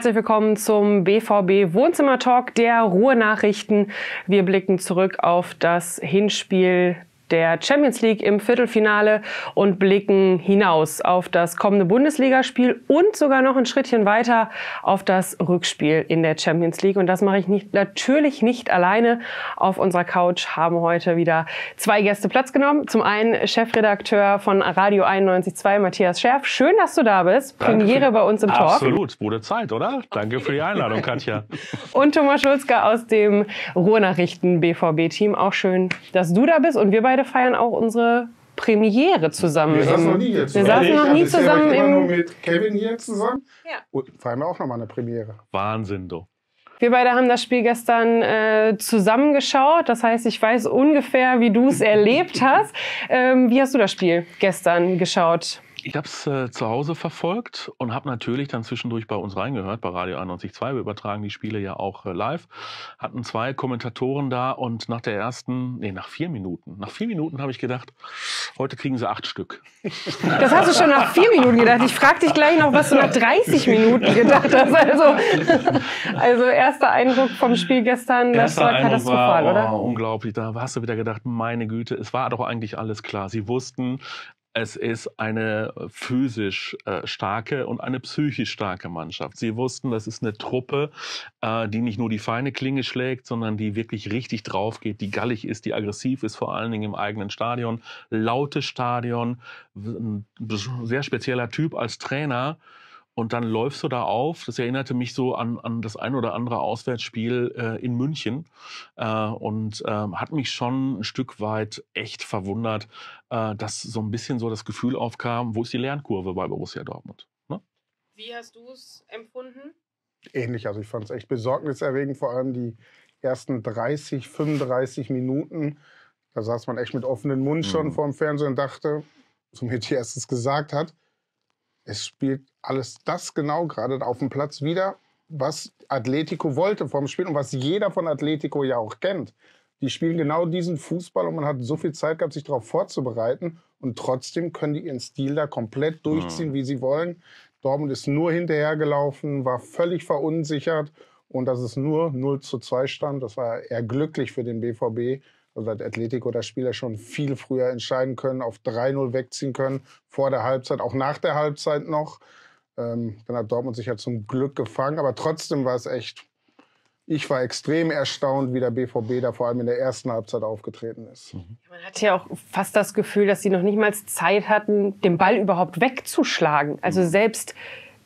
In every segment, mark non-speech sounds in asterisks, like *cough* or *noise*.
Herzlich willkommen zum BVB Wohnzimmer Talk der Ruhrnachrichten. Wir blicken zurück auf das Hinspiel der Champions League im Viertelfinale und blicken hinaus auf das kommende Bundesligaspiel und sogar noch ein Schrittchen weiter auf das Rückspiel in der Champions League. Und das mache ich nicht, natürlich nicht alleine. Auf unserer Couch haben heute wieder zwei Gäste Platz genommen. Zum einen Chefredakteur von Radio 91.2, Matthias Schärf. Schön, dass du da bist. Premiere bei uns im Talk. Absolut, wurde Zeit, oder? Danke für die Einladung, Katja. *laughs* und Thomas Schulzke aus dem Ruhrnachrichten BVB-Team. Auch schön, dass du da bist und wir beide beide feiern auch unsere Premiere zusammen. Wir saßen noch nie hier zusammen. Wir saßen noch nie also zusammen. Ich nur mit Kevin hier zusammen. Ja. Und feiern wir auch nochmal eine Premiere. Wahnsinn, du. Wir beide haben das Spiel gestern äh, zusammengeschaut. Das heißt, ich weiß ungefähr, wie du es erlebt hast. Ähm, wie hast du das Spiel gestern geschaut? Ich habe es äh, zu Hause verfolgt und habe natürlich dann zwischendurch bei uns reingehört, bei Radio 91.2. Wir übertragen die Spiele ja auch äh, live. Hatten zwei Kommentatoren da und nach der ersten, nee, nach vier Minuten, nach vier Minuten habe ich gedacht, heute kriegen sie acht Stück. Das hast du schon nach vier Minuten gedacht. Ich frage dich gleich noch, was du nach 30 Minuten gedacht hast. Also, also erster Eindruck vom Spiel gestern, das war katastrophal, war, oh, oder? Unglaublich, da hast du wieder gedacht, meine Güte, es war doch eigentlich alles klar. Sie wussten, es ist eine äh, physisch äh, starke und eine psychisch starke Mannschaft. Sie wussten, das ist eine Truppe, äh, die nicht nur die feine Klinge schlägt, sondern die wirklich richtig drauf geht, die gallig ist, die aggressiv ist, vor allen Dingen im eigenen Stadion. Lautes Stadion, ein sehr spezieller Typ als Trainer. Und dann läufst du da auf. Das erinnerte mich so an, an das ein oder andere Auswärtsspiel äh, in München äh, und äh, hat mich schon ein Stück weit echt verwundert, äh, dass so ein bisschen so das Gefühl aufkam, wo ist die Lernkurve bei Borussia Dortmund? Ne? Wie hast du es empfunden? Ähnlich, also ich fand es echt besorgniserregend, vor allem die ersten 30, 35 Minuten. Da saß man echt mit offenem Mund schon mhm. vor dem Fernseher und dachte, so mir die erstes gesagt hat, es spielt alles das genau gerade auf dem Platz wieder, was Atletico wollte vom Spiel und was jeder von Atletico ja auch kennt. Die spielen genau diesen Fußball und man hat so viel Zeit gehabt, sich darauf vorzubereiten und trotzdem können die ihren Stil da komplett durchziehen, mhm. wie sie wollen. Dortmund ist nur hinterhergelaufen, war völlig verunsichert und dass es nur 0 zu 2 stand, das war eher glücklich für den BVB. Also hat Atletico das Spiel ja schon viel früher entscheiden können, auf 3-0 wegziehen können, vor der Halbzeit, auch nach der Halbzeit noch. Ähm, dann hat Dortmund sich ja zum Glück gefangen, aber trotzdem war es echt, ich war extrem erstaunt, wie der BVB da vor allem in der ersten Halbzeit aufgetreten ist. Mhm. Man hatte ja auch fast das Gefühl, dass sie noch nicht mal Zeit hatten, den Ball überhaupt wegzuschlagen. Also mhm. selbst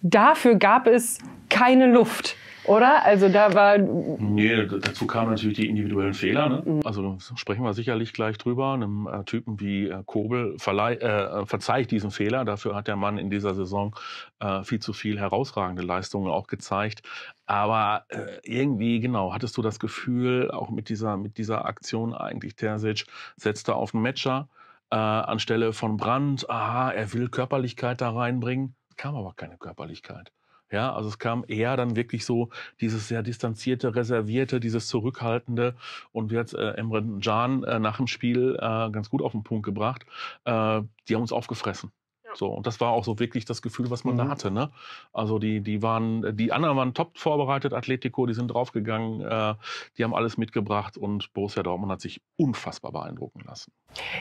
dafür gab es keine Luft. Oder? Also da war. Nee, dazu kamen natürlich die individuellen Fehler. Ne? Mhm. Also sprechen wir sicherlich gleich drüber. Einem äh, Typen wie äh, Kobel äh, verzeiht diesen Fehler. Dafür hat der Mann in dieser Saison äh, viel zu viel herausragende Leistungen auch gezeigt. Aber äh, irgendwie, genau, hattest du das Gefühl, auch mit dieser, mit dieser Aktion eigentlich, Terzic setzte auf den Matcher äh, anstelle von Brand. Aha, er will Körperlichkeit da reinbringen. Kam aber keine Körperlichkeit. Ja, also es kam eher dann wirklich so dieses sehr distanzierte, reservierte, dieses zurückhaltende und jetzt äh, Emre Can äh, nach dem Spiel äh, ganz gut auf den Punkt gebracht. Äh, die haben uns aufgefressen. So, und das war auch so wirklich das Gefühl, was man mhm. da hatte. Ne? Also die, die waren, die anderen waren top vorbereitet, Atletico, die sind draufgegangen, äh, die haben alles mitgebracht und Borussia Dortmund hat sich unfassbar beeindrucken lassen.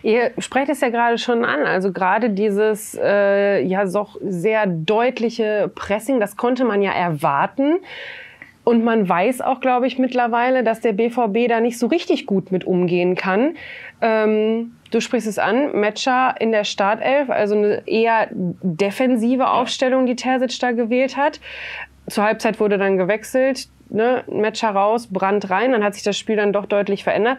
Ihr sprecht es ja gerade schon an, also gerade dieses äh, ja doch sehr deutliche Pressing, das konnte man ja erwarten. Und man weiß auch, glaube ich, mittlerweile, dass der BVB da nicht so richtig gut mit umgehen kann. Ähm, du sprichst es an, Matcher in der Startelf, also eine eher defensive Aufstellung, die Terzic da gewählt hat. Zur Halbzeit wurde dann gewechselt, ne? Matcher raus, Brand rein, dann hat sich das Spiel dann doch deutlich verändert.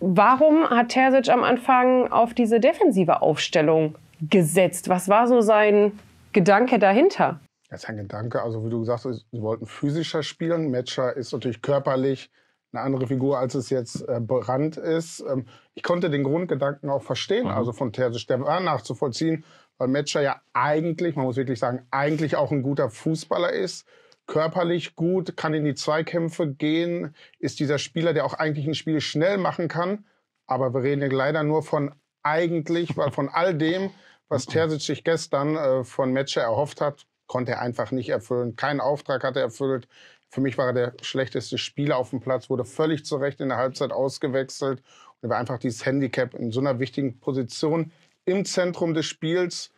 Warum hat Terzic am Anfang auf diese defensive Aufstellung gesetzt? Was war so sein Gedanke dahinter? Das ist ein Gedanke. Also wie du gesagt hast, sie wollten physischer spielen. Matcher ist natürlich körperlich eine andere Figur, als es jetzt äh, Brand ist. Ähm, ich konnte den Grundgedanken auch verstehen, mhm. also von Terzic, der war nachzuvollziehen, weil Matcher ja eigentlich, man muss wirklich sagen, eigentlich auch ein guter Fußballer ist. Körperlich gut, kann in die Zweikämpfe gehen, ist dieser Spieler, der auch eigentlich ein Spiel schnell machen kann. Aber wir reden ja leider nur von eigentlich, weil von all dem, was *laughs* Terzic sich gestern äh, von Matcher erhofft hat, konnte er einfach nicht erfüllen. Keinen Auftrag hat er erfüllt. Für mich war er der schlechteste Spieler auf dem Platz, wurde völlig zu Recht in der Halbzeit ausgewechselt. Und er war einfach dieses Handicap in so einer wichtigen Position im Zentrum des Spiels,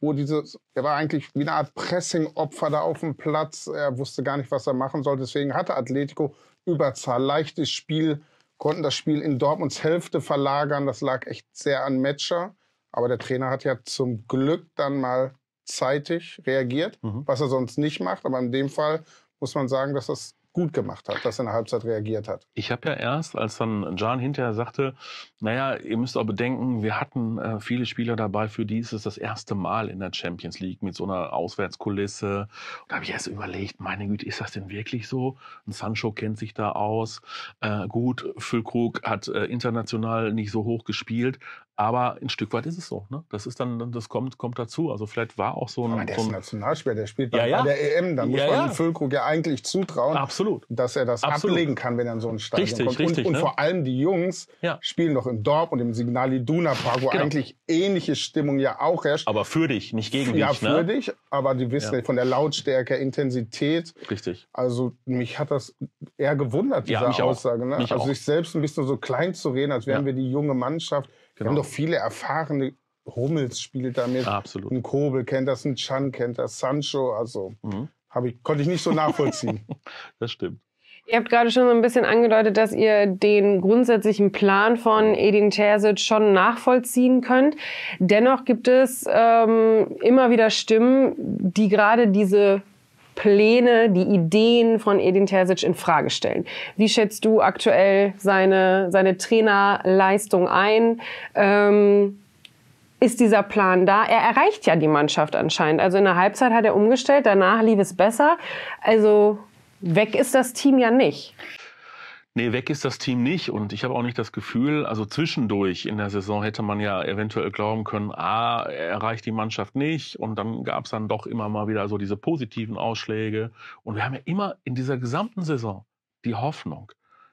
wo dieses, er war eigentlich wie eine Art Pressing-Opfer da auf dem Platz. Er wusste gar nicht, was er machen sollte. Deswegen hatte Atletico Überzahl, leichtes Spiel, konnten das Spiel in Dortmunds Hälfte verlagern. Das lag echt sehr an Matcher. Aber der Trainer hat ja zum Glück dann mal zeitig reagiert, mhm. was er sonst nicht macht. Aber in dem Fall muss man sagen, dass das gut gemacht hat, dass er in der Halbzeit reagiert hat. Ich habe ja erst, als dann Jan hinterher sagte, naja, ihr müsst auch bedenken, wir hatten äh, viele Spieler dabei, für die ist es das erste Mal in der Champions League mit so einer Auswärtskulisse. Und da habe ich erst überlegt, meine Güte, ist das denn wirklich so? Ein Sancho kennt sich da aus. Äh, gut, Füllkrug hat äh, international nicht so hoch gespielt, aber ein Stück weit ist es so. Ne? Das ist dann, das kommt, kommt dazu. Also vielleicht war auch so ein. Aber der so ein, ist Nationalspieler, der spielt bei, ja, der EM. Da muss man ja. Füllkrug ja eigentlich zutrauen, Absolut. dass er das Absolut. ablegen kann, wenn er in so einen Stadion richtig, kommt. Richtig, und, ne? vor allem die Jungs spielen doch im Dorf und im Signal Iduna Park, wo genau. eigentlich ähnliche Stimmung ja auch herrscht. Aber für dich, nicht gegen dich. Ja, ne? für ne? dich, aber die wissen von der Lautstärke, Intensität. Richtig. Also mich hat das eher gewundert, diese Aussage. Auch. Ne? Mich also auch. sich selbst ein bisschen so klein zu reden, als wären wir die junge Mannschaft Genau. Wir haben genau. doch viele erfahrene Hummels spielt damit. Absolut. Ein Kobel kennt das, ein Chan kennt das, Sancho, also mhm. ich, konnte ich nicht so nachvollziehen. *laughs* das stimmt. Ihr habt gerade schon so ein bisschen angedeutet, dass ihr den grundsätzlichen Plan von Edin Terzic schon nachvollziehen könnt. Dennoch gibt es ähm, immer wieder Stimmen, die gerade diese Pläne, die Ideen von Edin Terzic in Frage stellen. Wie schätzt du aktuell seine, seine Trainerleistung ein? Ähm, ist dieser Plan da? Er erreicht ja die Mannschaft anscheinend. Also in der Halbzeit hat er umgestellt, danach lief es besser. Also weg ist das Team ja nicht. Nee, weg ist das Team nicht und ich habe auch nicht das Gefühl, also zwischendurch in der Saison hätte man ja eventuell glauben können, ah, er erreicht die Mannschaft nicht und dann gab es dann doch immer mal wieder so diese positiven Ausschläge und wir haben ja immer in dieser gesamten Saison die Hoffnung,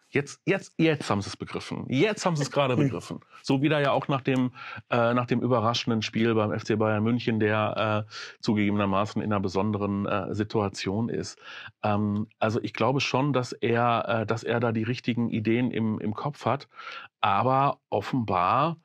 Jetzt, jetzt, jetzt haben sie es begriffen. Jetzt haben sie es gerade *laughs* begriffen. So wieder ja auch nach dem, äh, nach dem überraschenden Spiel beim FC Bayern München, der äh, zugegebenermaßen in einer besonderen äh, Situation ist. Ähm, also ich glaube schon, dass er, äh, dass er da die richtigen Ideen im, im Kopf hat. Aber offenbar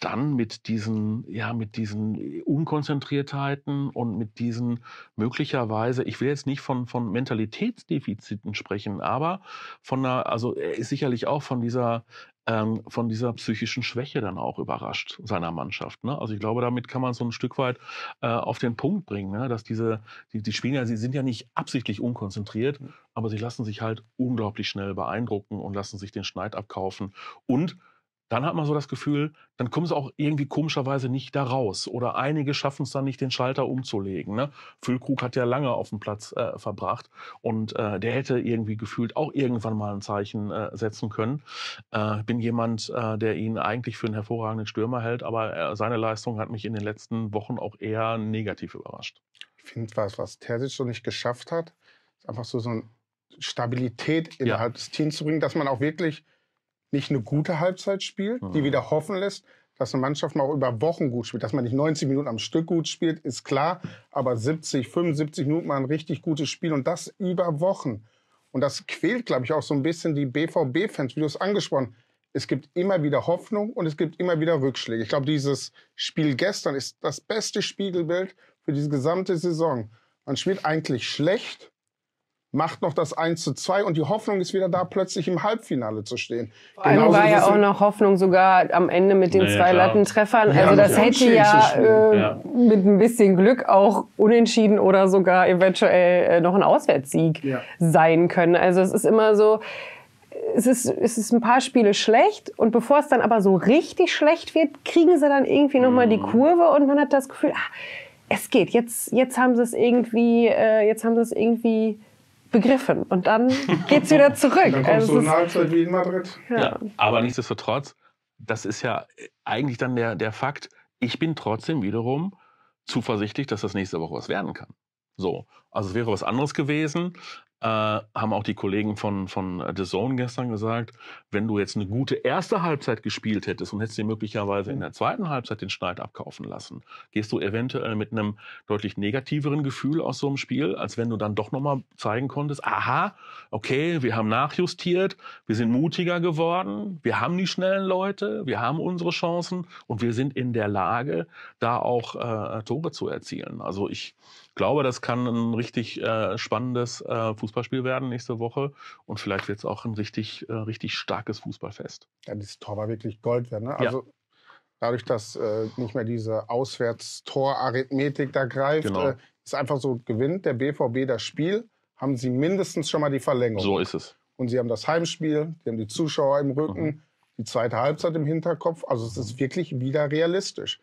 dann mit diesen, ja, mit diesen Unkonzentriertheiten und mit diesen möglicherweise, ich will jetzt nicht von, von Mentalitätsdefiziten sprechen, aber von einer, also er ist sicherlich auch von dieser, ähm, von dieser psychischen Schwäche dann auch überrascht seiner Mannschaft. Ne? Also ich glaube, damit kann man so ein Stück weit äh, auf den Punkt bringen, ne? dass diese, die, die Spieler, sie sind ja nicht absichtlich unkonzentriert, mhm. aber sie lassen sich halt unglaublich schnell beeindrucken und lassen sich den Schneid abkaufen und dann hat man so das Gefühl, dann kommen sie auch irgendwie komischerweise nicht da raus. Oder einige schaffen es dann nicht, den Schalter umzulegen. Ne? Füllkrug hat ja lange auf dem Platz äh, verbracht und äh, der hätte irgendwie gefühlt auch irgendwann mal ein Zeichen äh, setzen können. Äh, ich bin jemand, äh, der ihn eigentlich für einen hervorragenden Stürmer hält, aber äh, seine Leistung hat mich in den letzten Wochen auch eher negativ überrascht. Ich finde was, was Terzic so nicht geschafft hat, ist einfach so, so eine Stabilität innerhalb ja. des Teams zu bringen, dass man auch wirklich nicht eine gute Halbzeit spielt, die mhm. wieder hoffen lässt, dass eine Mannschaft mal auch über Wochen gut spielt. Dass man nicht 90 Minuten am Stück gut spielt, ist klar. Aber 70, 75 Minuten mal ein richtig gutes Spiel und das über Wochen. Und das quält, glaube ich, auch so ein bisschen die BVB-Fans, wie du es angesprochen es gibt immer wieder Hoffnung und es gibt immer wieder Rückschläge. Ich glaube, dieses Spiel gestern ist das beste Spiegelbild für diese gesamte Saison. Man spielt eigentlich schlecht, macht noch das 1 zu 2 und die Hoffnung ist wieder da, plötzlich im Halbfinale zu stehen. Vor allem war ja auch noch Hoffnung sogar am Ende mit den naja, zwei klar. Lattentreffern. Ja, also das hätte ja, äh, ja, mit ein bisschen Glück auch unentschieden oder sogar eventuell äh, noch ein Auswärtssieg ja. sein können. Also es ist immer so, es ist, es ist ein paar Spiele schlecht und bevor es dann aber so richtig schlecht wird, kriegen sie dann irgendwie mhm. nochmal die Kurve und man hat das Gefühl, ach, es geht, jetzt, jetzt haben sie es irgendwie, äh, jetzt haben sie es irgendwie begriffen. Und dann geht es wieder *laughs* zurück. dann kommst also, du in Halbzeit wie in Madrid. Ja. ja. aber nichtsdestotrotz, das ist ja eigentlich dann der, der Fakt, ich bin trotzdem wiederum zuversichtlich, dass das nächste Woche was werden kann. So, also es wäre was anderes gewesen. Äh, haben auch die Kollegen von, von The Zone gestern gesagt, wenn du jetzt eine gute erste Halbzeit gespielt hättest und hättest dir möglicherweise in mhm. der zweiten Halbzeit den Schneid abkaufen lassen, gehst du eventuell mit einem deutlich negativeren Gefühl aus so einem Spiel, als wenn du dann doch nochmal zeigen konntest, aha, okay, wir haben nachjustiert, wir sind mutiger geworden, wir haben die schnellen Leute, wir haben unsere Chancen und wir sind in der Lage, da auch äh, Tore zu erzielen. Also ich glaube, das kann ein richtig äh, spannendes äh, Fußballspiel werden nächste Woche und vielleicht wird es auch ein richtig, äh, richtig starkes Fußballfest. Ja, dieses Tor war wirklich Gold wert. Ne? Also ja. dadurch, dass äh, nicht mehr diese Auswärtstor-Arithmetik da greift, genau. Äh, ist einfach so, gewinnt der BVB das Spiel, haben sie mindestens schon mal die Verlängerung. So ist es. Und sie haben das Heimspiel, sie haben die Zuschauer im Rücken. Mhm die zweite Halbzeit im Hinterkopf. Also es ist wirklich wieder realistisch.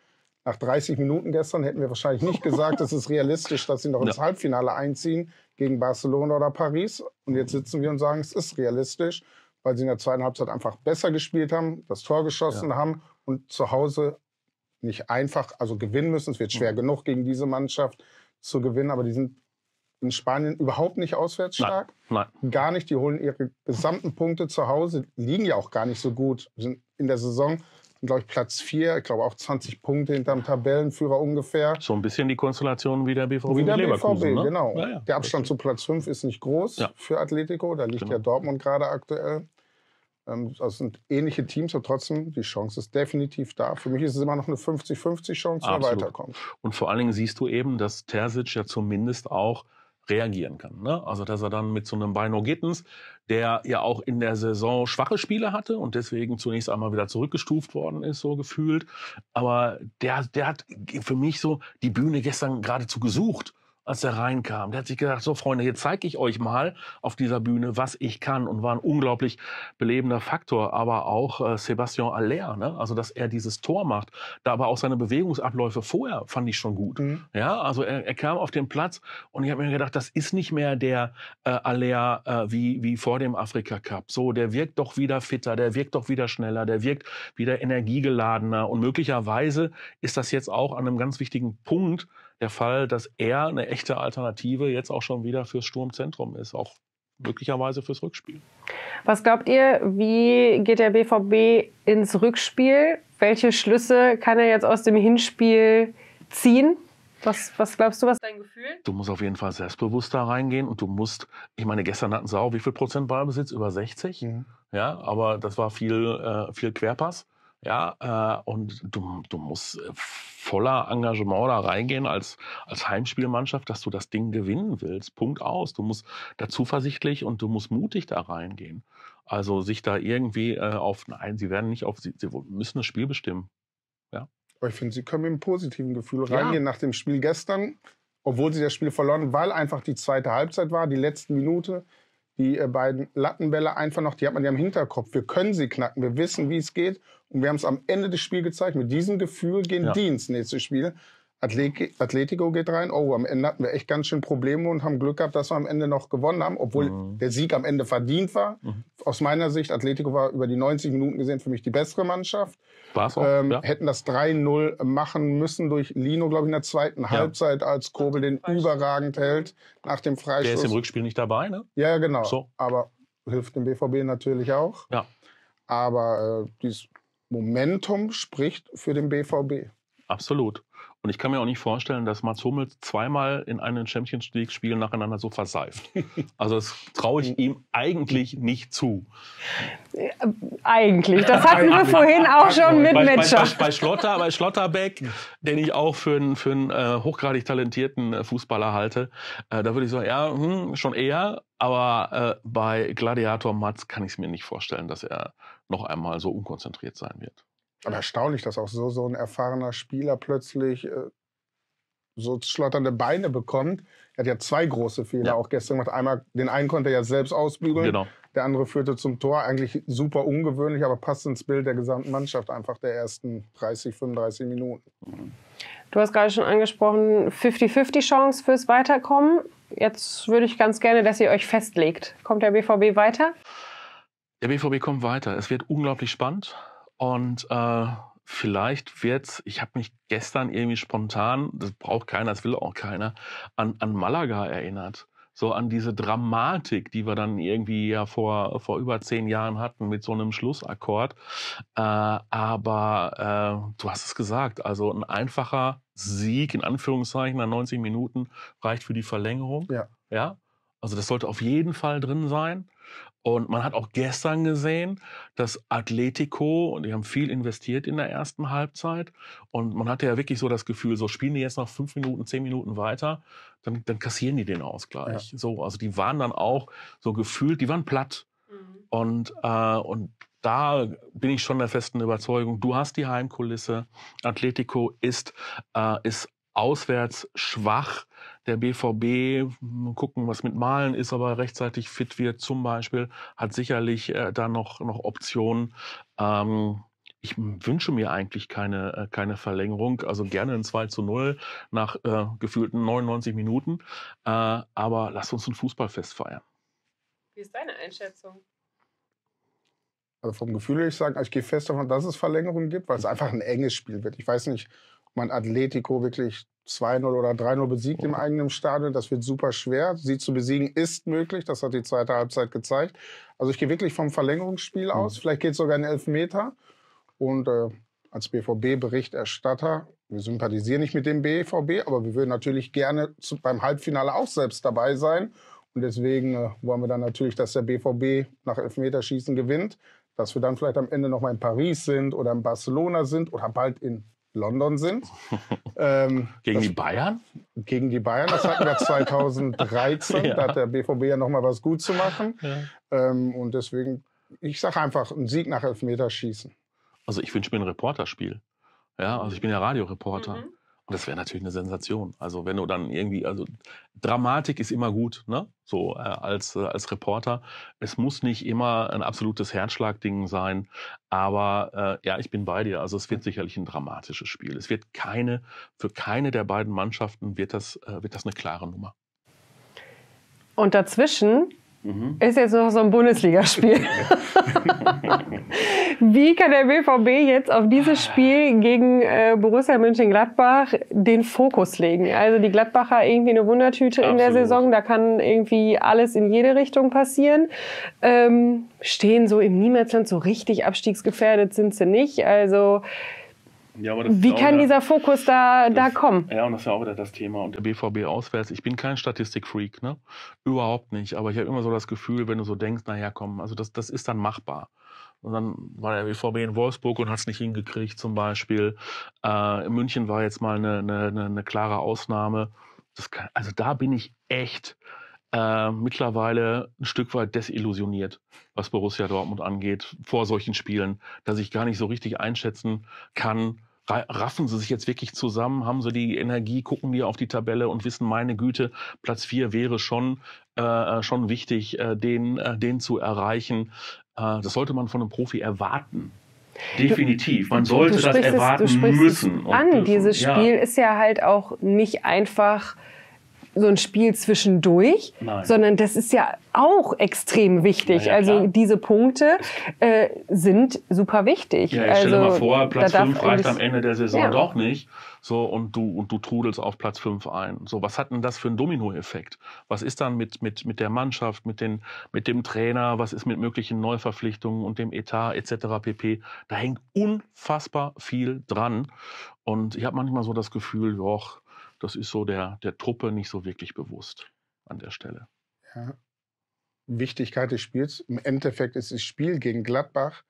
Nach 30 Minuten gestern hätten wir wahrscheinlich nicht gesagt, es ist *laughs* realistisch, dass sie noch ins ja. Halbfinale einziehen gegen Barcelona oder Paris. Und jetzt sitzen wir und sagen, es ist realistisch, weil sie in der zweiten Halbzeit einfach besser gespielt haben, das Tor geschossen ja. haben und zu Hause nicht einfach, also gewinnen müssen. Es wird schwer mhm. genug gegen diese Mannschaft zu gewinnen, aber die sind in Spanien überhaupt nicht auswärts stark. Nein, nein. Gar nicht. Die holen ihre gesamten Punkte zu Hause, liegen ja auch gar nicht so gut in der Saison glaube ich, Platz 4. Ich glaube auch 20 Punkte hinterm Tabellenführer ungefähr. So ein bisschen die Konstellation wie der BVB. Wie der BVB, ne? genau. Ja, ja. Der Abstand zu Platz 5 ist nicht groß ja. für Atletico. Da liegt genau. ja Dortmund gerade aktuell. Ähm, das sind ähnliche Teams, aber trotzdem, die Chance ist definitiv da. Für mich ist es immer noch eine 50-50-Chance, wenn er weiterkommt. Und vor allen Dingen siehst du eben, dass Terzic ja zumindest auch reagieren kann. Ne? Also dass er dann mit so einem Bino Gittens, der ja auch in der Saison schwache Spiele hatte und deswegen zunächst einmal wieder zurückgestuft worden ist, so gefühlt. Aber der, der hat für mich so die Bühne gestern geradezu gesucht als er reinkam. Der hat sich gedacht, so Freunde, jetzt zeige ich euch mal auf dieser Bühne, was ich kann und war ein unglaublich belebender Faktor, aber auch äh, Sebastian Aller, ne? also dass er dieses Tor macht, da aber auch seine Bewegungsabläufe vorher fand ich schon gut. Mhm. Ja, also er, er, kam auf den Platz und ich habe mir gedacht, das ist nicht mehr der äh, Aller äh, wie, wie vor dem Afrika Cup. So, der wirkt doch wieder fitter, der wirkt doch wieder schneller, der wirkt wieder energiegeladener und möglicherweise ist das jetzt auch an einem ganz wichtigen Punkt, der Fall, dass er eine echte Alternative jetzt auch schon wieder fürs Sturmzentrum ist, auch möglicherweise fürs Rückspiel. Was glaubt ihr, wie geht der BVB ins Rückspiel? Welche Schlüsse kann er jetzt aus dem Hinspiel ziehen? Was, was, glaubst du, was dein Gefühl? Du musst auf jeden Fall selbstbewusster reingehen und du musst, ich meine, gestern hatten sie auch wie viel Prozent Ballbesitz? Über 60? Mhm. Ja, aber das war viel, äh, viel Querpass. Ja, äh, und du, du musst äh, voller Engagement da reingehen als, als Heimspielmannschaft, dass du das Ding gewinnen willst. Punkt aus. Du musst da zuversichtlich und du musst mutig da reingehen. Also sich da irgendwie äh, auf, nein, sie werden nicht auf, sie, sie müssen das Spiel bestimmen. Ja. Aber ich finde, sie können mit einem positiven Gefühl reingehen ja. nach dem Spiel gestern, obwohl sie das Spiel verloren, weil einfach die zweite Halbzeit war, die letzte Minute die äh, beiden Lattenbälle einfach noch, die hat man ja im Hinterkopf. Wir können sie knacken, wir wissen, wie es geht. Und wir haben es am Ende des Spiels gezeigt. Mit diesem Gefühl gehen ja. die ins nächste Spiel. Atletico geht rein. Oh, am Ende hatten wir echt ganz schön Probleme und haben Glück gehabt, dass wir am Ende noch gewonnen haben, obwohl mhm. der Sieg am Ende verdient war. Mhm. Aus meiner Sicht, Atletico war über die 90 Minuten gesehen für mich die bessere Mannschaft. War's auch, ähm, ja. Hätten das 3-0 machen müssen durch Lino, glaube ich, in der zweiten ja. Halbzeit, als Kobel den überragend hält nach dem Freistoß. Der ist im Rückspiel nicht dabei, ne? Ja, genau. So. Aber hilft dem BVB natürlich auch. Ja. Aber äh, dieses Momentum spricht für den BVB. Absolut. Und ich kann mir auch nicht vorstellen, dass Mats Hummels zweimal in einem Champions League-Spiel nacheinander so verseift. *laughs* Also das traue ich ihm eigentlich nicht zu. Äh, eigentlich. Das hatten wir vorhin auch schon mit bei, Bei, bei, bei, Schlotter, bei Schlotterbeck, den ich auch für einen, für einen äh, hochgradig talentierten äh, Fußballer halte, äh, da würde ich sagen, ja, hm, schon eher. Aber äh, bei Gladiator Mats kann ich es mir nicht vorstellen, dass er noch einmal so unkonzentriert sein wird. Aber erstaunlich, dass auch so, so ein erfahrener Spieler plötzlich äh, so schlotternde Beine bekommt. Er hat ja zwei große Fehler ja. auch gestern gemacht. Einmal, den einen konnte er ja selbst ausbügeln. Genau. Der andere führte zum Tor. Eigentlich super ungewöhnlich, aber passt ins Bild der gesamten Mannschaft einfach der ersten 30, 35 Minuten. Du hast gerade schon angesprochen, 50-50 Chance fürs Weiterkommen. Jetzt würde ich ganz gerne, dass ihr euch festlegt. Kommt der BVB weiter? Der BVB kommt weiter. Es wird unglaublich spannend. Und äh, vielleicht wird, ich habe mich gestern irgendwie spontan, das braucht keiner, das will auch keiner, an, an Malaga erinnert. So an diese Dramatik, die wir dann irgendwie ja vor, vor über zehn Jahren hatten mit so einem Schlussakkord. Äh, aber äh, du hast es gesagt, also ein einfacher Sieg, in Anführungszeichen, nach 90 Minuten reicht für die Verlängerung. Ja. Ja. Also das sollte auf jeden Fall drin sein. Und man hat auch gestern gesehen, dass Atletico, und die haben viel investiert in der ersten Halbzeit, und man hatte ja wirklich so das Gefühl, so spielen die jetzt noch fünf Minuten, zehn Minuten weiter, dann, dann kassieren die den Ausgleich. Ja. So, also die waren dann auch so gefühlt, die waren platt. Mhm. Und, äh, und da bin ich schon der festen Überzeugung, du hast die Heimkulisse. Atletico ist, äh, ist auswärts schwach. Der BVB, hm, gucken, was mit Malen ist, aber rechtzeitig fit wird zum Beispiel, hat sicherlich äh, da noch, noch Optionen. Ähm, ich wünsche mir eigentlich keine, äh, keine Verlängerung. Also gerne ein 2 zu 0 nach äh, gefühlten 99 Minuten. Äh, aber lass uns ein Fußballfest feiern. Wie ist deine Einschätzung? Also vom Gefühl her, ich sage, ich gehe fest davon, dass es Verlängerungen gibt, weil es mhm. einfach ein enges Spiel wird. Ich weiß nicht, man Atletico wirklich 2-0 oder 3-0 besiegt im oh. eigenen Stadion. Das wird super schwer. Sie zu besiegen ist möglich. Das hat die zweite Halbzeit gezeigt. Also ich gehe wirklich vom Verlängerungsspiel aus. Mhm. Vielleicht geht es sogar in Elfmeter. Und äh, als BVB-Berichterstatter, wir sympathisieren nicht mit dem BVB, aber wir würden natürlich gerne zu, beim Halbfinale auch selbst dabei sein. Und deswegen äh, wollen wir dann natürlich, dass der BVB nach Elfmeterschießen gewinnt dass wir dann vielleicht am Ende noch mal in Paris sind oder in Barcelona sind oder bald in London sind. *laughs* ähm, gegen das, die Bayern? Gegen die Bayern, das hatten wir 2013. *laughs* ja. Da hat der BVB ja nochmal was gut zu machen. Ja. Ähm, und deswegen, ich sage einfach, ein Sieg nach Elfmeterschießen. Also ich wünsche mir ein Reporterspiel. Ja, also ich bin ja Radioreporter. Mhm. Und das wäre natürlich eine Sensation. Also wenn du dann irgendwie, also Dramatik ist immer gut, ne? So äh, als, äh, als Reporter. Es muss nicht immer ein absolutes Herzschlagding sein, aber äh, ja, ich bin bei dir. Also es wird sicherlich ein dramatisches Spiel. Es wird keine, für keine der beiden Mannschaften wird das, äh, wird das eine klare Nummer. Und dazwischen mhm. ist jetzt noch so ein Bundesligaspiel. *laughs* *laughs* Wie kann der BVB jetzt auf dieses Spiel gegen äh, Borussia Mönchengladbach den Fokus legen? Also die Gladbacher irgendwie eine Wundertüte Absolut. in der Saison, da kann irgendwie alles in jede Richtung passieren. Ähm, stehen so im Niemandsland, so richtig abstiegsgefährdet sind sie nicht. Also ja, Wie kann wieder, dieser Fokus da, das, da kommen? Ja, und das ist ja auch wieder das Thema. Und der BVB auswärts, ich bin kein Statistikfreak, ne? Überhaupt nicht. Aber ich habe immer so das Gefühl, wenn du so denkst, naja, komm, also das, das ist dann machbar. Und dann war der BVB in Wolfsburg und hat es nicht hingekriegt zum Beispiel. Äh, in München war jetzt mal eine, eine, eine klare Ausnahme. Kann, also da bin ich echt äh, mittlerweile ein Stück weit desillusioniert, was Borussia Dortmund angeht, vor solchen Spielen, dass ich gar nicht so richtig einschätzen kann, raffen sie sich jetzt wirklich zusammen, haben sie die Energie, gucken die auf die Tabelle und wissen, meine Güte, Platz 4 wäre schon äh, äh, schon wichtig, äh, den, äh, den zu erreichen. Äh, das sollte man von einem Profi erwarten. Definitiv. Man sollte das erwarten es, du sprichst müssen. Es an, dieses Spiel ja. ist ja halt auch nicht einfach so ein Spiel zwischendurch, Nein. sondern das ist ja auch extrem wichtig. Ja, also diese Punkte äh, sind super wichtig. Ja, also, stell dir mal also, vor, Platz 5 reicht am Ende der Saison ja. doch nicht. So, und du, und du trudelst auf Platz 5 ein. So, was hat denn das für einen Dominoeffekt? Was ist dann mit, mit, mit der Mannschaft, mit, den, mit dem Trainer, was ist mit möglichen Neuverpflichtungen und dem Etat etc. pp. Da hängt unfassbar viel dran. Und ich habe manchmal so das Gefühl, joch, das ist so der, der Truppe nicht so wirklich bewusst an der Stelle. Ja. Wichtigkeit des Spiels. Im Endeffekt ist das Spiel gegen Gladbach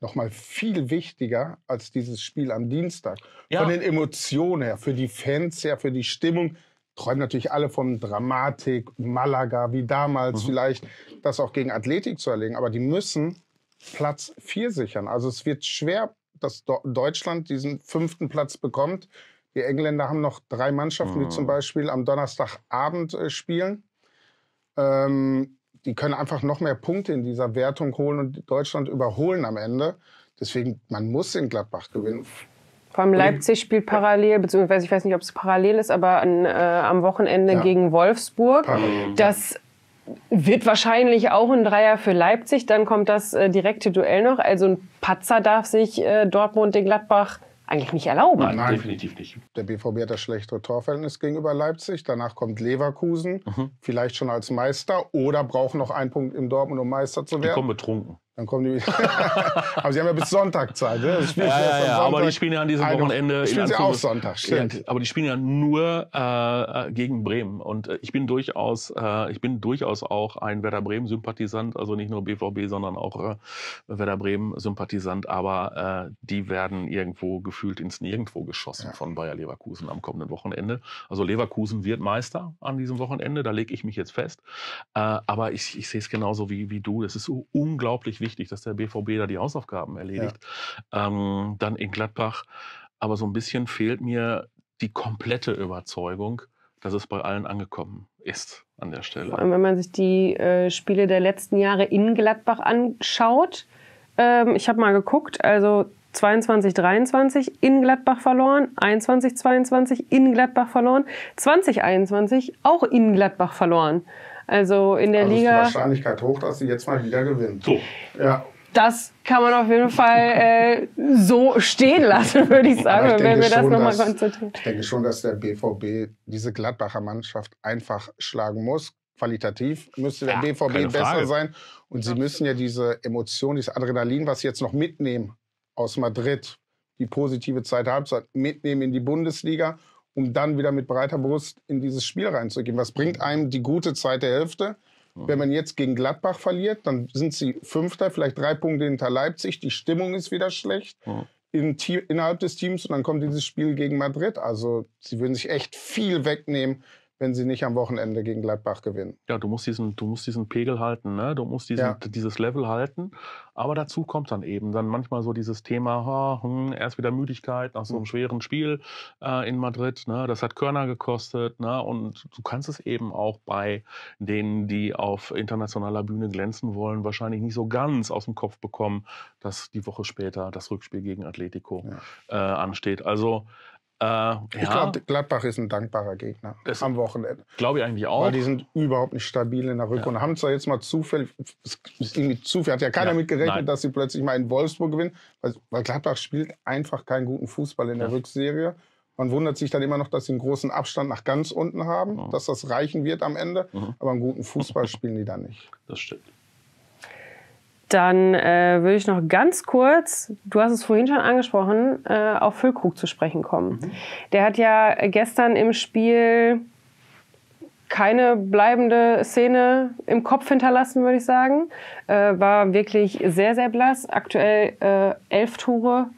nochmal viel wichtiger als dieses Spiel am Dienstag. Ja. Von den Emotionen her, für die Fans her, für die Stimmung. Träumen natürlich alle von Dramatik, Malaga, wie damals mhm. vielleicht, das auch gegen Athletik zu erlegen. Aber die müssen Platz 4 sichern. Also es wird schwer, dass Deutschland diesen fünften Platz bekommt. Die Engländer haben noch drei Mannschaften, die zum mhm. Beispiel am Donnerstagabend äh, spielen. Ähm, die können einfach noch mehr Punkte in dieser Wertung holen und Deutschland überholen am Ende. Deswegen, man muss in Gladbach gewinnen. Vor allem Leipzig spielt parallel, beziehungsweise ich weiß nicht, ob es parallel ist, aber an, äh, am Wochenende ja. gegen Wolfsburg. Parallel. Das wird wahrscheinlich auch ein Dreier für Leipzig. Dann kommt das äh, direkte Duell noch. Also ein Patzer darf sich äh, Dortmund den Gladbach eigentlich nicht erlauben. Nein, Nein, definitiv nicht. Der BVB hat das schlechte Torverhältnis gegenüber Leipzig. Danach kommt Leverkusen, mhm. vielleicht schon als Meister oder braucht noch einen Punkt im Dortmund, um Meister zu werden. Die kommen betrunken. Dann kommen die wieder. *laughs* aber sie haben ja bis Sonntag Zeit. Ne? Das ja, ja, ja, Sonntag. aber die spielen ja an diesem Wochenende. Spielen sie auch Sonntag, stimmt. aber die spielen ja nur äh, äh, gegen Bremen. Und äh, ich bin durchaus, äh, ich bin durchaus auch ein Werder Bremen-Sympathisant. Also nicht nur BVB, sondern auch äh, Werder Bremen-Sympathisant. Aber äh, die werden irgendwo gefühlt ins Nirgendwo geschossen ja. von Bayer Leverkusen am kommenden Wochenende. Also Leverkusen wird Meister an diesem Wochenende. Da lege ich mich jetzt fest. aber ich, ich sehe es genauso wie, wie du. Das ist so unglaublich wichtig wichtig, dass der BVB da die Hausaufgaben erledigt. Ja. Ähm, dann in Gladbach. Aber so ein bisschen fehlt mir die komplette Überzeugung, dass es bei allen angekommen ist an der Stelle. Vor allem, wenn man sich die äh, Spiele der letzten Jahre in Gladbach anschaut. Ähm, ich habe mal geguckt, also 22, 23 in Gladbach verloren, 21, 22 in Gladbach verloren, 20, auch in Gladbach verloren. Also in der also Liga. Ist die Wahrscheinlichkeit hoch, dass sie jetzt mal wieder gewinnt. So. Ja. Das kann man auf jeden Fall äh, so stehen lassen, würde ich sagen, ich wenn wir das nochmal konzentrieren. Ich denke schon, dass der BVB diese Gladbacher Mannschaft einfach schlagen muss. Qualitativ müsste der ja, BVB besser Frage. sein. Und sie müssen ja diese Emotion, dieses Adrenalin, was sie jetzt noch mitnehmen aus Madrid, die positive zweite Halbzeit, mitnehmen in die Bundesliga um dann wieder mit breiter Brust in dieses Spiel reinzugehen. Was bringt mhm. einem die gute zweite Hälfte? Mhm. Wenn man jetzt gegen Gladbach verliert, dann sind sie Fünfter, vielleicht drei Punkte hinter Leipzig. Die Stimmung ist wieder schlecht ja. Mhm. in innerhalb des Teams und dann kommt dieses Spiel gegen Madrid. Also sie würden sich echt viel wegnehmen, wenn sie nicht am Wochenende gegen Gladbach gewinnen. Ja, du musst diesen, du musst diesen Pegel halten, ne? du musst diesen, ja. dieses Level halten. Aber dazu kommt dann eben dann manchmal so dieses Thema, oh, hm, erst wieder Müdigkeit nach so einem mhm. schweren Spiel äh, in Madrid. Ne? Das hat Körner gekostet. Ne? Und du kannst es eben auch bei denen, die auf internationaler Bühne glänzen wollen, wahrscheinlich nicht so ganz aus dem Kopf bekommen, dass die Woche später das Rückspiel gegen Atletico ja. äh, ansteht. Also äh, ja. Ich glaube, Gladbach ist ein dankbarer Gegner das am Wochenende. Glaube ich eigentlich auch. Weil die sind überhaupt nicht stabil in der Rückrunde. Ja. Haben zwar jetzt mal zufällig, zufällig hat ja keiner ja. mit gerechnet, Nein. dass sie plötzlich mal in Wolfsburg gewinnen, weil, weil, Gladbach spielt einfach keinen guten Fußball in der ja. Rückserie. Man wundert sich dann immer noch, dass sie einen großen Abstand nach ganz unten haben, mhm. dass das reichen wird am Ende. Mhm. Aber einen guten Fußball spielen die dann nicht. Das stimmt. Dann äh, würde ich noch ganz kurz, du hast es vorhin schon angesprochen, äh, auf Füllkrug zu sprechen kommen. Mhm. Der hat ja gestern im Spiel keine bleibende Szene im Kopf hinterlassen, würde ich sagen. Äh, war wirklich sehr, sehr blass. Aktuell äh, elf Tore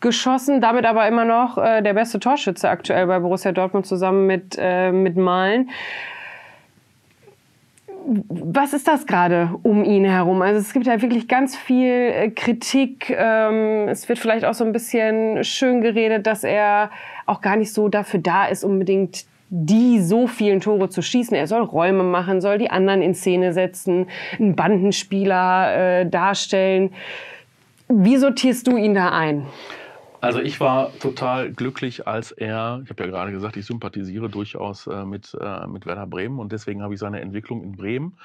geschossen, damit aber immer noch äh, der beste Torschütze aktuell bei Borussia Dortmund zusammen mit, äh, mit Malen was ist das gerade um ihn herum? Also es gibt ja halt wirklich ganz viel äh, Kritik. Ähm, es wird vielleicht auch so ein bisschen schön geredet, dass er auch gar nicht so dafür da ist, unbedingt die so vielen Tore zu schießen. Er soll Räume machen, soll die anderen in Szene setzen, einen Bandenspieler äh, darstellen. Wie sortierst du ihn da ein? Also mhm. ich war total glücklich, als er, ich habe ja gerade gesagt, ich sympathisiere durchaus äh, mit, äh, mit Werder Bremen und deswegen habe ich seine Entwicklung in Bremen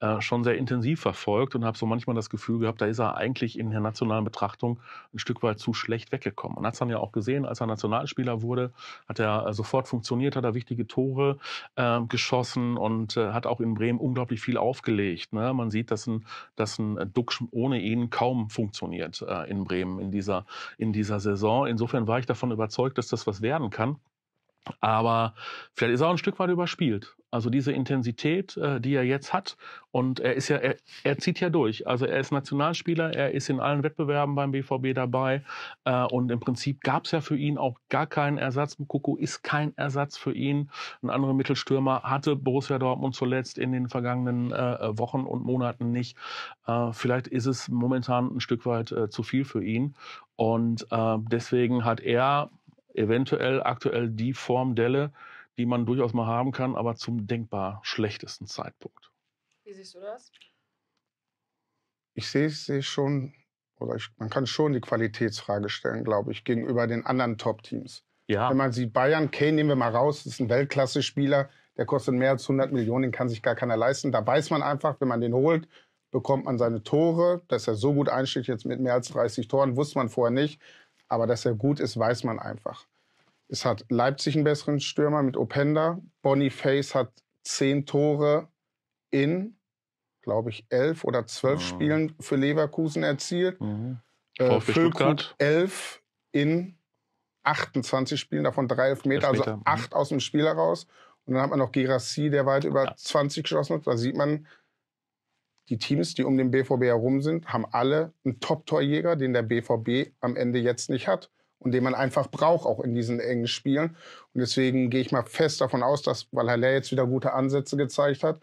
äh, schon sehr intensiv verfolgt und habe so manchmal das Gefühl gehabt, da ist er eigentlich in der nationalen Betrachtung ein Stück weit zu schlecht weggekommen. Und hat es dann ja auch gesehen, als er Nationalspieler wurde, hat er äh, sofort funktioniert, hat er wichtige Tore ähm, geschossen und äh, hat auch in Bremen unglaublich viel aufgelegt. Ne? Man sieht, dass ein, dass ein Duck ohne ihn kaum funktioniert äh, in Bremen in dieser, in dieser Saison. Saison. Insofern war ich davon überzeugt, dass das was werden kann. Aber vielleicht ist er auch ein Stück weit überspielt. Also diese Intensität, äh, die er jetzt hat, und er ist ja, er, er zieht ja durch. Also er ist Nationalspieler, er ist in allen Wettbewerben beim BVB dabei. Äh, und im Prinzip gab es ja für ihn auch gar keinen Ersatz. Mukoko ist kein Ersatz für ihn. Ein anderer Mittelstürmer hatte Borussia Dortmund zuletzt in den vergangenen äh, Wochen und Monaten nicht. vielleicht ist es momentan ein Stück weit zu viel für ihn. Und äh, deswegen hat er eventuell aktuell die Form Delle, die man durchaus mal haben kann, aber zum denkbar schlechtesten Zeitpunkt. Wie siehst du das? Ich sehe es schon, oder ich, man kann schon die Qualitätsfrage stellen, glaube ich, gegenüber den anderen Top-Teams. Ja. Wenn man sieht, Bayern, Kane nehmen wir mal raus, ist ein Weltklasse-Spieler, der kostet mehr als 100 Millionen, den kann sich gar keiner leisten. Da weiß man einfach, wenn man den holt, bekommt man seine Tore. Dass er so gut einsteht jetzt mit mehr als 30 Toren, wusste man vorher nicht. Aber dass er gut ist, weiß man einfach. Es hat Leipzig einen besseren Stürmer mit Openda. Boniface hat zehn Tore in, glaube ich, elf oder zwölf oh. Spielen für Leverkusen erzielt. Mhm. Äh, Füllkrug elf in 28 Spielen, davon drei Elfmeter, also mhm. acht mhm. aus dem Spiel heraus. Und dann hat man noch Gerassi, der weit über ja. 20 geschossen hat. Da sieht man, die Teams, die um den BVB herum sind, haben alle einen Top-Torjäger, den der BVB am Ende jetzt nicht hat und den man einfach braucht, auch in diesen engen Spielen. Und deswegen gehe ich mal fest davon aus, dass, weil Haller jetzt wieder gute Ansätze gezeigt hat,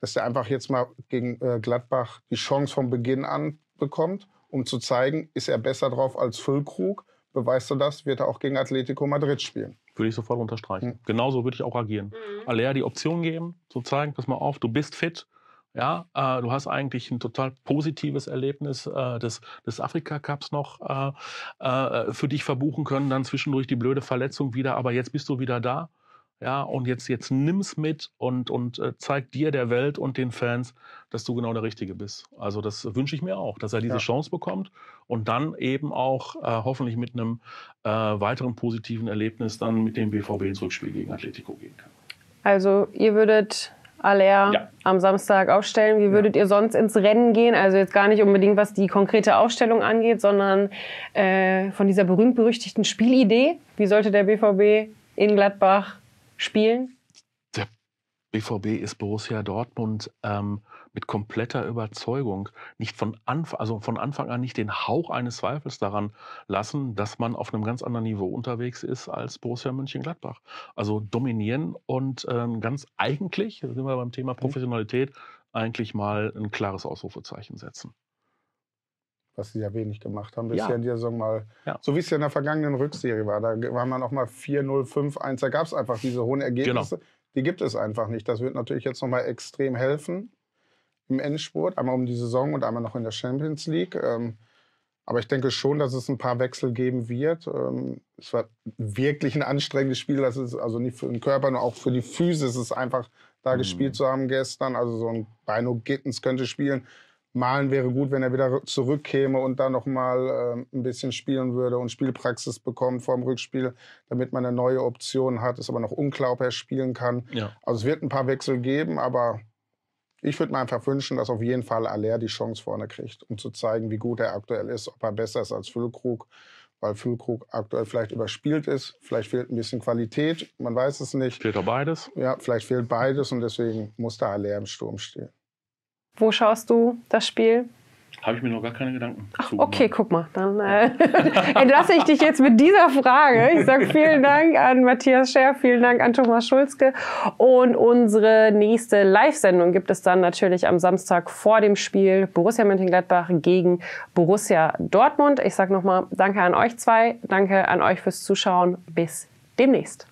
dass er einfach jetzt mal gegen äh, Gladbach die Chance vom Beginn an bekommt, um zu zeigen, ist er besser drauf als Füllkrug. Beweist er das, wird er auch gegen Atletico Madrid spielen. Würde ich sofort unterstreichen. Mhm. Genauso würde ich auch agieren. Mhm. Aller die Option geben, zu zeigen, pass mal auf, du bist fit, ja, äh, du hast eigentlich ein total positives Erlebnis äh, des, des Afrika-Cups noch äh, äh, für dich verbuchen können, dann zwischendurch die blöde Verletzung wieder, aber jetzt bist du wieder da. Ja, und jetzt, jetzt nimm's mit und, und äh, zeig dir der Welt und den Fans, dass du genau der Richtige bist. Also das wünsche ich mir auch, dass er diese ja. Chance bekommt und dann eben auch äh, hoffentlich mit einem äh, weiteren positiven Erlebnis dann mit dem BVB ins Rückspiel gegen Atletico gehen kann. Also ihr würdet aller ja. am Samstag aufstellen. Wie würdet ja. ihr sonst ins Rennen gehen? Also jetzt gar nicht unbedingt, was die konkrete Aufstellung angeht, sondern äh, von dieser berühmt-berüchtigten Spielidee. Wie sollte der BVB in Gladbach spielen? Der BVB ist Borussia Dortmund. Ähm, mit kompletter Überzeugung, nicht von Anfang, also von Anfang an nicht den Hauch eines Zweifels daran lassen, dass man auf einem ganz anderen Niveau unterwegs ist als Borussia Mönchengladbach. Also dominieren und ähm, ganz eigentlich, da sind wir beim Thema mhm. Professionalität, eigentlich mal ein klares Ausrufezeichen setzen was sie ja wenig gemacht haben. Bisher ja. in dieser Saison mal, ja. so wie es ja in der vergangenen Rückserie war, da waren dann auch mal 4-0, 5-1, da gab es einfach diese hohen genau. Ergebnisse. Genau. Die gibt es einfach nicht. Das wird natürlich jetzt nochmal extrem helfen im Endspurt, einmal um die Saison und einmal noch in der Champions League. Ähm, aber ich denke schon, dass es ein paar Wechsel geben wird. Ähm, es war wirklich ein anstrengendes Spiel. Das ist also nicht für den Körper, nur auch für die Füße. Es ist einfach da mhm. gespielt zu haben gestern. Also so ein Bino Gittens könnte spielen. Malen wäre gut, wenn er wieder zurückkäme und da nochmal ähm, ein bisschen spielen würde und Spielpraxis bekommt vor dem Rückspiel, damit man eine neue Option hat, ist aber noch unklar, ob er spielen kann. Ja. Also es wird ein paar Wechsel geben, aber ich würde mir einfach wünschen, dass auf jeden Fall Aller die Chance vorne kriegt, um zu zeigen, wie gut er aktuell ist, ob er besser ist als Füllkrug, weil Füllkrug aktuell vielleicht überspielt ist, vielleicht fehlt ein bisschen Qualität, man weiß es nicht. Fehlt doch beides? Ja, vielleicht fehlt beides und deswegen muss da Aller im Sturm stehen. Wo schaust du das Spiel? Habe ich mir noch gar keine Gedanken Ach, Okay, guck mal, dann äh, *laughs* entlasse ich dich jetzt mit dieser Frage. Ich sage vielen Dank an Matthias Scher, vielen Dank an Thomas Schulzke. Und unsere nächste Live-Sendung gibt es dann natürlich am Samstag vor dem Spiel Borussia Mönchengladbach gegen Borussia Dortmund. Ich sage nochmal Danke an euch zwei, danke an euch fürs Zuschauen. Bis demnächst.